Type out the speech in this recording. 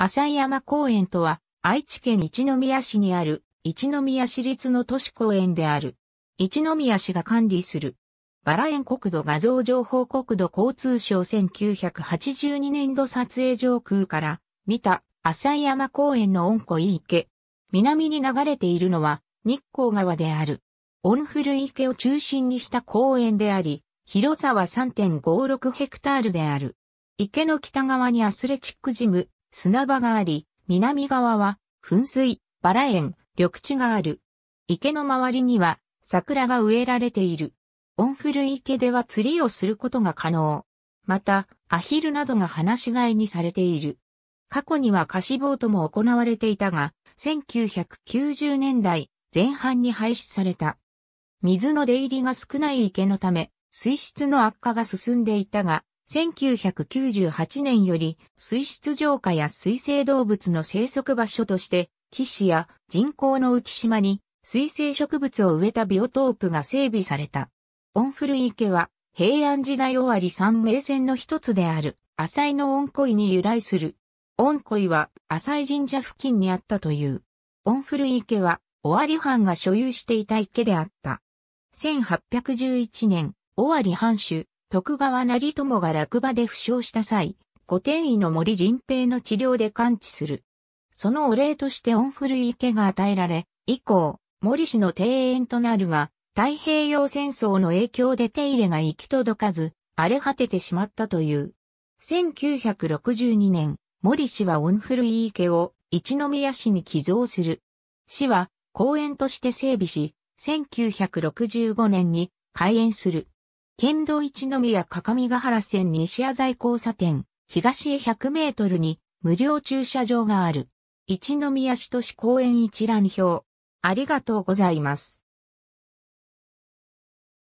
浅井山公園とは、愛知県一宮市にある、一宮市立の都市公園である。一宮市が管理する。バラ園国土画像情報国土交通省1982年度撮影上空から見た浅井山公園の温湖池。南に流れているのは日光川である。温古池を中心にした公園であり、広さは3.56ヘクタールである。池の北側にアスレチックジム、砂場があり、南側は噴水、バラ園、緑地がある。池の周りには桜が植えられている。オンフル池では釣りをすることが可能。また、アヒルなどが放し飼いにされている。過去には貸しボートも行われていたが、1990年代前半に廃止された。水の出入りが少ない池のため、水質の悪化が進んでいたが、1998年より水質浄化や水生動物の生息場所として、岸や人工の浮島に水生植物を植えたビオトープが整備された。オンフル池は平安時代終わり三名泉の一つである浅井のオンコイに由来する。オンコイは浅井神社付近にあったという。オンフル池は尾張藩が所有していた池であった。1811年、尾張藩主、徳川成友が落馬で負傷した際、古典医の森林平の治療で完治する。そのお礼として温古池が与えられ、以降、森氏の庭園となるが、太平洋戦争の影響で手入れが行き届かず、荒れ果ててしまったという。1962年、森氏は温古池を一宮市に寄贈する。市は公園として整備し、1965年に開園する。県道一宮各務原線西浅井交差点、東へ100メートルに無料駐車場がある。一宮市都市公園一覧表。ありがとうございます。